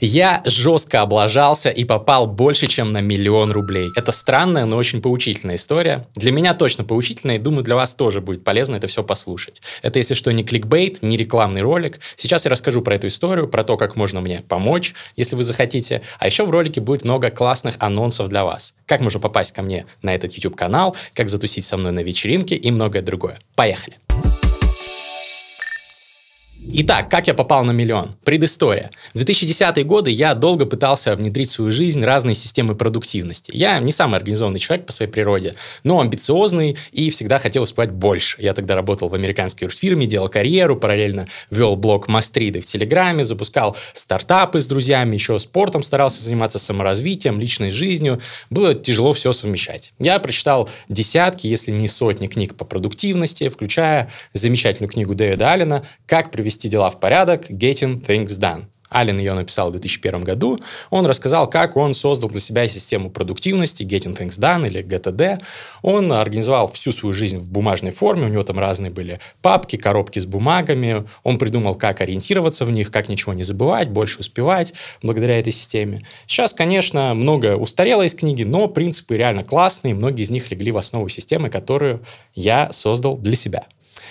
Я жестко облажался и попал больше, чем на миллион рублей. Это странная, но очень поучительная история. Для меня точно поучительная, и думаю, для вас тоже будет полезно это все послушать. Это, если что, не кликбейт, не рекламный ролик. Сейчас я расскажу про эту историю, про то, как можно мне помочь, если вы захотите. А еще в ролике будет много классных анонсов для вас. Как можно попасть ко мне на этот YouTube-канал, как затусить со мной на вечеринке и многое другое. Поехали! Итак, как я попал на миллион? Предыстория. В 2010-е годы я долго пытался внедрить в свою жизнь разные системы продуктивности. Я не самый организованный человек по своей природе, но амбициозный и всегда хотел успевать больше. Я тогда работал в американской фирме, делал карьеру, параллельно вел блог Мастриды в Телеграме, запускал стартапы с друзьями, еще спортом старался заниматься саморазвитием, личной жизнью. Было тяжело все совмещать. Я прочитал десятки, если не сотни книг по продуктивности, включая замечательную книгу Дэвида Аллена «Как привести привести дела в порядок «Getting Things Done». Ален ее написал в 2001 году. Он рассказал, как он создал для себя систему продуктивности Getting Things Done или GTD. Он организовал всю свою жизнь в бумажной форме. У него там разные были папки, коробки с бумагами. Он придумал, как ориентироваться в них, как ничего не забывать, больше успевать благодаря этой системе. Сейчас, конечно, много устарело из книги, но принципы реально классные. Многие из них легли в основу системы, которую я создал для себя.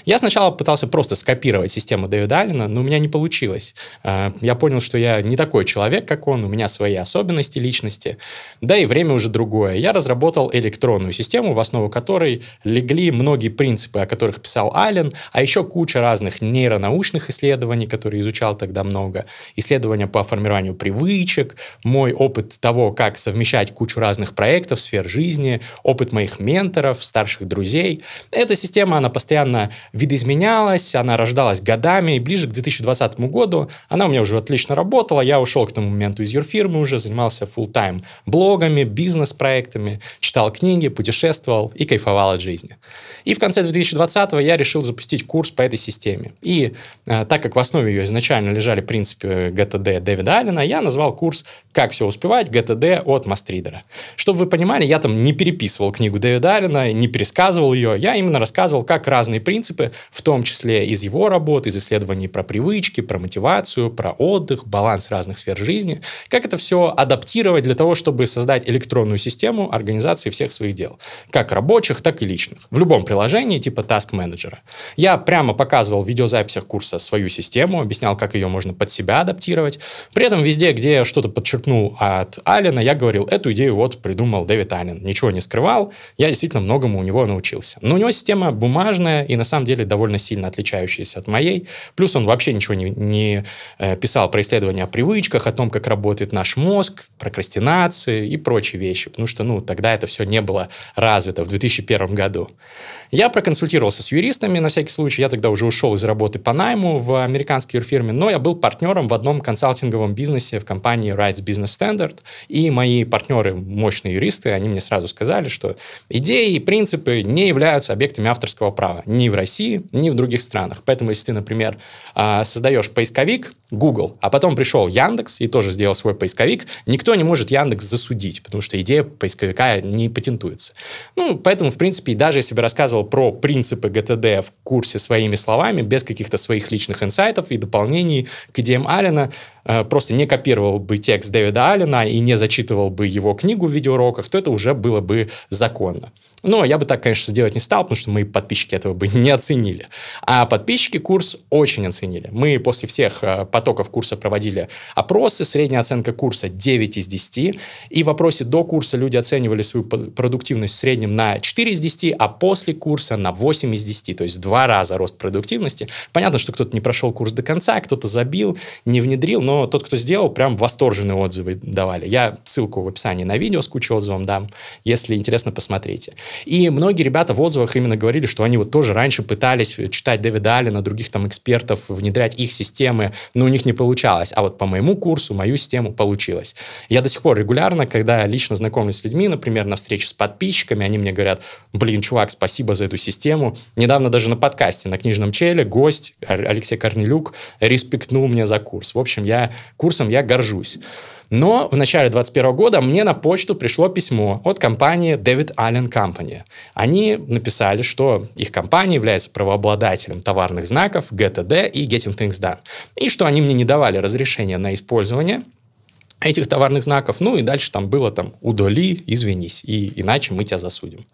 Я сначала пытался просто скопировать систему Дэвида Аллена, но у меня не получилось. А, я понял, что я не такой человек, как он, у меня свои особенности личности, да и время уже другое. Я разработал электронную систему, в основу которой легли многие принципы, о которых писал Аллен, а еще куча разных нейронаучных исследований, которые изучал тогда много, исследования по формированию привычек, мой опыт того, как совмещать кучу разных проектов, сфер жизни, опыт моих менторов, старших друзей. Эта система, она постоянно видоизменялась, она рождалась годами, и ближе к 2020 году она у меня уже отлично работала, я ушел к тому моменту из фирмы уже, занимался full тайм блогами, бизнес-проектами, читал книги, путешествовал и кайфовал от жизни. И в конце 2020 я решил запустить курс по этой системе. И э, так как в основе ее изначально лежали принципы ГТД Дэвида Аллена, я назвал курс «Как все успевать. ГТД от Мастридера». Чтобы вы понимали, я там не переписывал книгу Дэвида Аллена, не пересказывал ее, я именно рассказывал, как разные принципы принципы, в том числе из его работ, из исследований про привычки, про мотивацию, про отдых, баланс разных сфер жизни, как это все адаптировать для того, чтобы создать электронную систему организации всех своих дел, как рабочих, так и личных, в любом приложении типа Task Manager. Я прямо показывал в видеозаписях курса свою систему, объяснял, как ее можно под себя адаптировать. При этом везде, где я что-то подчеркнул от Алина, я говорил, эту идею вот придумал Дэвид Аллен. Ничего не скрывал, я действительно многому у него научился. Но у него система бумажная, и на самом деле довольно сильно отличающаяся от моей. Плюс он вообще ничего не, не э, писал про исследования о привычках, о том, как работает наш мозг, прокрастинации и прочие вещи, потому что ну, тогда это все не было развито в 2001 году. Я проконсультировался с юристами на всякий случай, я тогда уже ушел из работы по найму в американской юрфирме, но я был партнером в одном консалтинговом бизнесе в компании Rights Business Standard, и мои партнеры, мощные юристы, они мне сразу сказали, что идеи и принципы не являются объектами авторского права ни в России, России, ни в других странах. Поэтому, если ты, например, а, создаешь поисковик Google, а потом пришел Яндекс и тоже сделал свой поисковик, никто не может Яндекс засудить, потому что идея поисковика не патентуется. Ну, поэтому, в принципе, даже я себе рассказывал про принципы ГТД в курсе своими словами, без каких-то своих личных инсайтов и дополнений к идеям эм Алина, Э, просто не копировал бы текст Дэвида Аллена и не зачитывал бы его книгу в видеоуроках, то это уже было бы законно. Но я бы так, конечно, сделать не стал, потому что мои подписчики этого бы не оценили. А подписчики курс очень оценили. Мы после всех э, потоков курса проводили опросы, средняя оценка курса 9 из 10, и в опросе до курса люди оценивали свою продуктивность в среднем на 4 из 10, а после курса на 8 из 10, то есть в два раза рост продуктивности. Понятно, что кто-то не прошел курс до конца, кто-то забил, не внедрил, но тот, кто сделал, прям восторженные отзывы давали. Я ссылку в описании на видео с кучей отзывов дам, если интересно, посмотрите. И многие ребята в отзывах именно говорили, что они вот тоже раньше пытались читать Дэвида Аллена, других там экспертов, внедрять их системы, но у них не получалось. А вот по моему курсу, мою систему получилось. Я до сих пор регулярно, когда лично знакомлюсь с людьми, например, на встрече с подписчиками, они мне говорят, блин, чувак, спасибо за эту систему. Недавно даже на подкасте, на книжном челе, гость Алексей Корнелюк респектнул мне за курс. В общем, я курсом я горжусь. Но в начале 2021 года мне на почту пришло письмо от компании David Allen Company. Они написали, что их компания является правообладателем товарных знаков GTD и Getting Things Done, и что они мне не давали разрешения на использование – этих товарных знаков. Ну и дальше там было там «удали», «извинись», и иначе мы тебя засудим.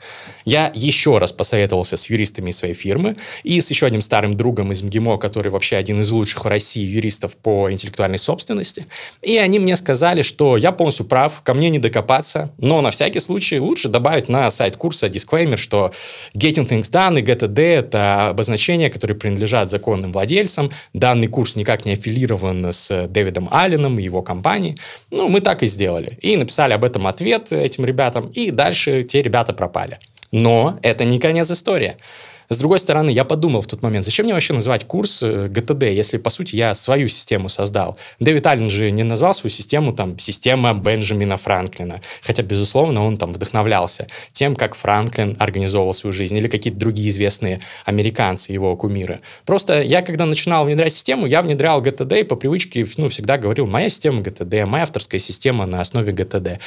Я еще раз посоветовался с юристами своей фирмы и с еще одним старым другом из МГИМО, который вообще один из лучших в России юристов по интеллектуальной собственности. И они мне сказали, что я полностью прав, ко мне не докопаться, но на всякий случай лучше добавить на сайт курса дисклеймер, что Getting Things Done и GTD – это обозначения, которые принадлежат законным владельцам. Данный курс никак не аффилирован с Дэвидом Алленом и его компанией. Ну, мы так и сделали. И написали об этом ответ этим ребятам, и дальше те ребята пропали. Но это не конец истории. С другой стороны, я подумал в тот момент, зачем мне вообще называть курс э, ГТД, если, по сути, я свою систему создал. Дэвид Аллен же не назвал свою систему там «Система Бенджамина Франклина», хотя, безусловно, он там вдохновлялся тем, как Франклин организовывал свою жизнь или какие-то другие известные американцы, его кумиры. Просто я, когда начинал внедрять систему, я внедрял ГТД и по привычке ну, всегда говорил, моя система ГТД, моя авторская система на основе ГТД.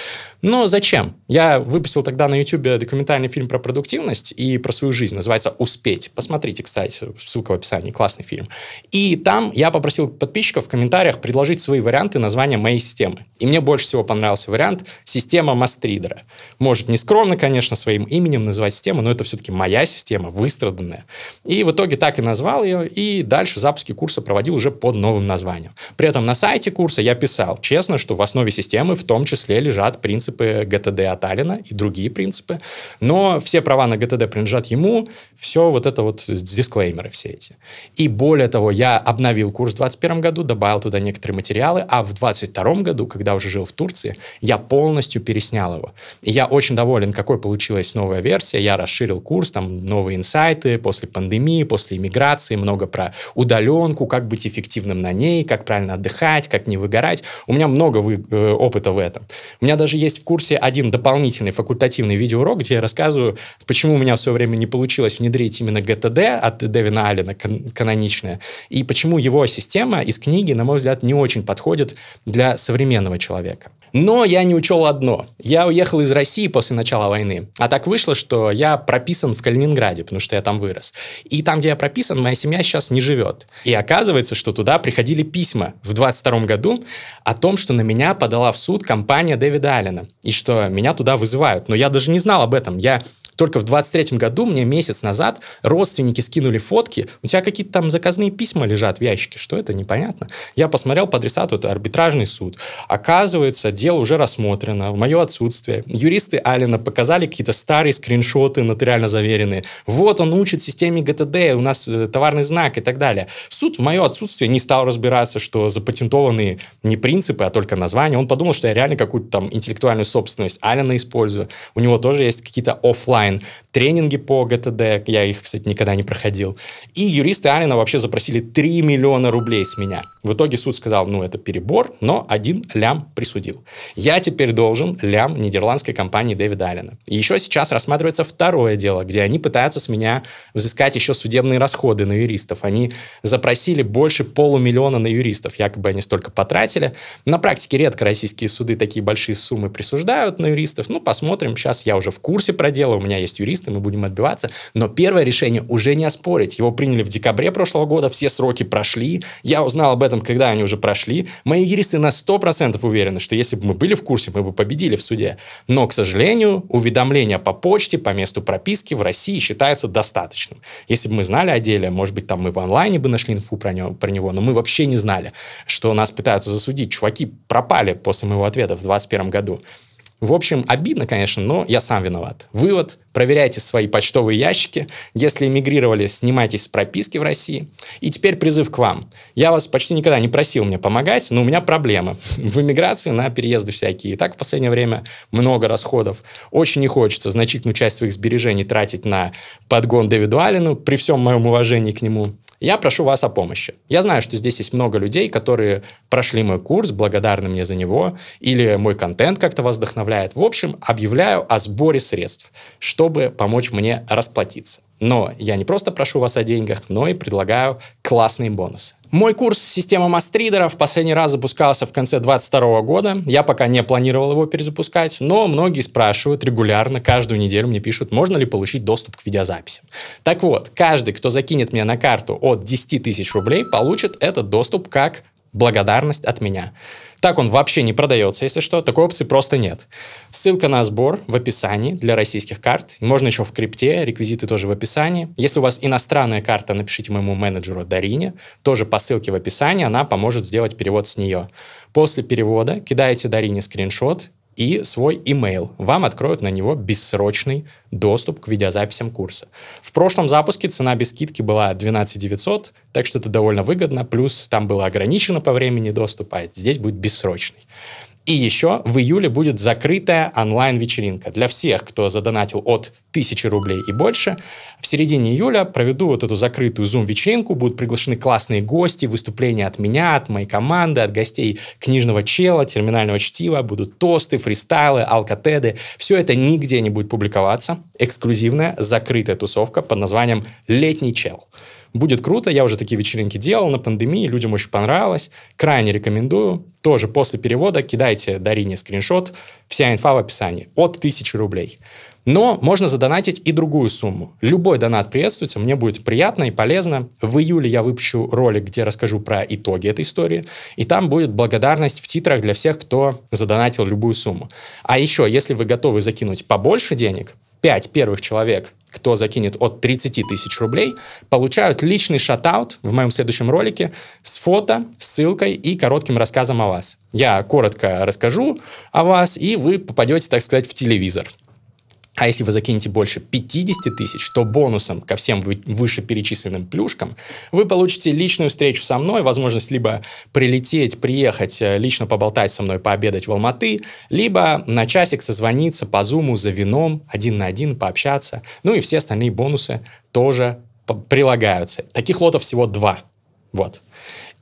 Но зачем? Я выпустил тогда на YouTube документальный фильм про продуктивность и про свою жизнь, называется «Успех успеть. Посмотрите, кстати, ссылка в описании, классный фильм. И там я попросил подписчиков в комментариях предложить свои варианты названия моей системы. И мне больше всего понравился вариант «Система Мастридера». Может, не скромно, конечно, своим именем называть систему, но это все-таки моя система, выстраданная. И в итоге так и назвал ее, и дальше запуски курса проводил уже под новым названием. При этом на сайте курса я писал честно, что в основе системы в том числе лежат принципы ГТД Аталина и другие принципы, но все права на ГТД принадлежат ему, все все вот это вот дисклеймеры все эти. И более того, я обновил курс в 2021 году, добавил туда некоторые материалы, а в 2022 году, когда уже жил в Турции, я полностью переснял его. И я очень доволен, какой получилась новая версия. Я расширил курс, там новые инсайты после пандемии, после иммиграции, много про удаленку, как быть эффективным на ней, как правильно отдыхать, как не выгорать. У меня много вы, э, опыта в этом. У меня даже есть в курсе один дополнительный факультативный видеоурок, где я рассказываю, почему у меня все время не получилось внедрить осмыслить именно ГТД от Дэвина Аллена, кан- каноничное, и почему его система из книги, на мой взгляд, не очень подходит для современного человека. Но я не учел одно. Я уехал из России после начала войны. А так вышло, что я прописан в Калининграде, потому что я там вырос. И там, где я прописан, моя семья сейчас не живет. И оказывается, что туда приходили письма в 22 году о том, что на меня подала в суд компания Дэвида Аллена. И что меня туда вызывают. Но я даже не знал об этом. Я только в 23 году мне месяц назад родственники скинули фотки, у тебя какие-то там заказные письма лежат в ящике, что это, непонятно. Я посмотрел по адресату, это арбитражный суд. Оказывается, дело уже рассмотрено, в мое отсутствие. Юристы Алина показали какие-то старые скриншоты нотариально заверенные. Вот он учит системе ГТД, у нас э, товарный знак и так далее. Суд в мое отсутствие не стал разбираться, что запатентованные не принципы, а только название. Он подумал, что я реально какую-то там интеллектуальную собственность Алина использую. У него тоже есть какие-то офлайн онлайн, тренинги по ГТД, я их, кстати, никогда не проходил. И юристы Алина вообще запросили 3 миллиона рублей с меня. В итоге суд сказал, ну, это перебор, но один лям присудил. Я теперь должен лям нидерландской компании Дэвида Алина. И еще сейчас рассматривается второе дело, где они пытаются с меня взыскать еще судебные расходы на юристов. Они запросили больше полумиллиона на юристов, якобы они столько потратили. На практике редко российские суды такие большие суммы присуждают на юристов. Ну, посмотрим, сейчас я уже в курсе про дело, у меня меня есть юристы, мы будем отбиваться. Но первое решение уже не оспорить. Его приняли в декабре прошлого года, все сроки прошли. Я узнал об этом, когда они уже прошли. Мои юристы на 100% уверены, что если бы мы были в курсе, мы бы победили в суде. Но, к сожалению, уведомления по почте, по месту прописки в России считается достаточным. Если бы мы знали о деле, может быть, там мы в онлайне бы нашли инфу про него, про него но мы вообще не знали, что нас пытаются засудить. Чуваки пропали после моего ответа в 2021 году. В общем, обидно, конечно, но я сам виноват. Вывод – проверяйте свои почтовые ящики. Если эмигрировали, снимайтесь с прописки в России. И теперь призыв к вам. Я вас почти никогда не просил мне помогать, но у меня проблемы. В эмиграции на переезды всякие. И так в последнее время много расходов. Очень не хочется значительную часть своих сбережений тратить на подгон Дэвиду Аллену, при всем моем уважении к нему я прошу вас о помощи. Я знаю, что здесь есть много людей, которые прошли мой курс, благодарны мне за него, или мой контент как-то вас вдохновляет. В общем, объявляю о сборе средств, чтобы помочь мне расплатиться. Но я не просто прошу вас о деньгах, но и предлагаю классные бонусы. Мой курс «Система мастридера» в последний раз запускался в конце 2022 года. Я пока не планировал его перезапускать, но многие спрашивают регулярно, каждую неделю мне пишут, можно ли получить доступ к видеозаписи. Так вот, каждый, кто закинет мне на карту от 10 тысяч рублей, получит этот доступ как благодарность от меня. Так он вообще не продается, если что, такой опции просто нет. Ссылка на сбор в описании для российских карт. Можно еще в крипте, реквизиты тоже в описании. Если у вас иностранная карта, напишите моему менеджеру Дарине, тоже по ссылке в описании, она поможет сделать перевод с нее. После перевода кидаете Дарине скриншот и свой email. Вам откроют на него бессрочный доступ к видеозаписям курса. В прошлом запуске цена без скидки была 12 900, так что это довольно выгодно, плюс там было ограничено по времени доступа, а здесь будет бессрочный. И еще в июле будет закрытая онлайн-вечеринка для всех, кто задонатил от 1000 рублей и больше. В середине июля проведу вот эту закрытую Zoom вечеринку будут приглашены классные гости, выступления от меня, от моей команды, от гостей книжного чела, терминального чтива, будут тосты, фристайлы, алкотеды. Все это нигде не будет публиковаться. Эксклюзивная закрытая тусовка под названием «Летний чел». Будет круто, я уже такие вечеринки делал на пандемии, людям очень понравилось. Крайне рекомендую. Тоже после перевода кидайте Дарине скриншот, вся инфа в описании, от 1000 рублей. Но можно задонатить и другую сумму. Любой донат приветствуется, мне будет приятно и полезно. В июле я выпущу ролик, где расскажу про итоги этой истории, и там будет благодарность в титрах для всех, кто задонатил любую сумму. А еще, если вы готовы закинуть побольше денег, 5 первых человек, кто закинет от 30 тысяч рублей, получают личный шатаут в моем следующем ролике с фото, ссылкой и коротким рассказом о вас. Я коротко расскажу о вас, и вы попадете, так сказать, в телевизор. А если вы закинете больше 50 тысяч, то бонусом ко всем вы, вышеперечисленным плюшкам вы получите личную встречу со мной, возможность либо прилететь, приехать, э, лично поболтать со мной, пообедать в Алматы, либо на часик созвониться по зуму за вином, один на один пообщаться. Ну и все остальные бонусы тоже прилагаются. Таких лотов всего два. Вот.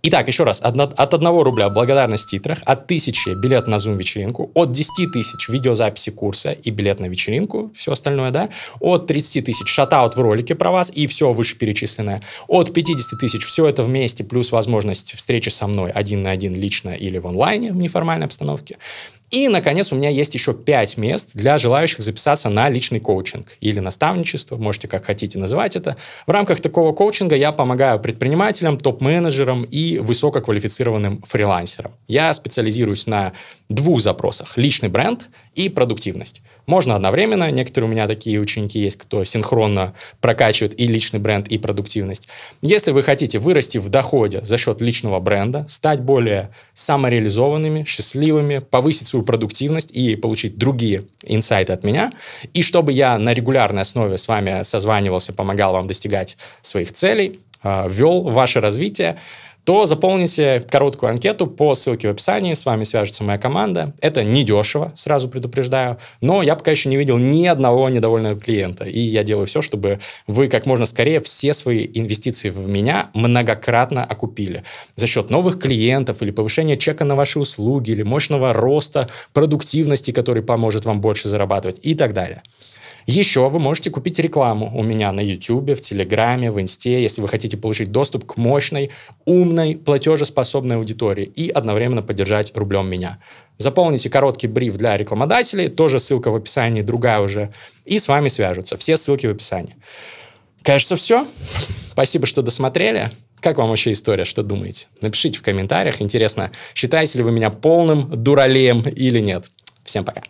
Итак, еще раз, от 1 рубля благодарность в титрах, от 1000 билет на Zoom-вечеринку, от 10 тысяч видеозаписи курса и билет на вечеринку, все остальное, да, от 30 тысяч шатаут в ролике про вас и все вышеперечисленное, от 50 тысяч все это вместе, плюс возможность встречи со мной один на один лично или в онлайне в неформальной обстановке, и, наконец, у меня есть еще пять мест для желающих записаться на личный коучинг или наставничество, можете как хотите называть это. В рамках такого коучинга я помогаю предпринимателям, топ-менеджерам и высококвалифицированным фрилансерам. Я специализируюсь на двух запросах – личный бренд и продуктивность. Можно одновременно, некоторые у меня такие ученики есть, кто синхронно прокачивает и личный бренд, и продуктивность. Если вы хотите вырасти в доходе за счет личного бренда, стать более самореализованными, счастливыми, повысить свою продуктивность и получить другие инсайты от меня, и чтобы я на регулярной основе с вами созванивался, помогал вам достигать своих целей, а, вел ваше развитие, то заполните короткую анкету по ссылке в описании, с вами свяжется моя команда. Это недешево, сразу предупреждаю, но я пока еще не видел ни одного недовольного клиента, и я делаю все, чтобы вы как можно скорее все свои инвестиции в меня многократно окупили за счет новых клиентов или повышения чека на ваши услуги или мощного роста продуктивности, который поможет вам больше зарабатывать и так далее. Еще вы можете купить рекламу у меня на YouTube, в Телеграме, в Инсте, если вы хотите получить доступ к мощной, умной, платежеспособной аудитории и одновременно поддержать рублем меня. Заполните короткий бриф для рекламодателей, тоже ссылка в описании, другая уже, и с вами свяжутся. Все ссылки в описании. Кажется, все. Спасибо, что досмотрели. Как вам вообще история? Что думаете? Напишите в комментариях. Интересно, считаете ли вы меня полным дуралеем или нет. Всем пока.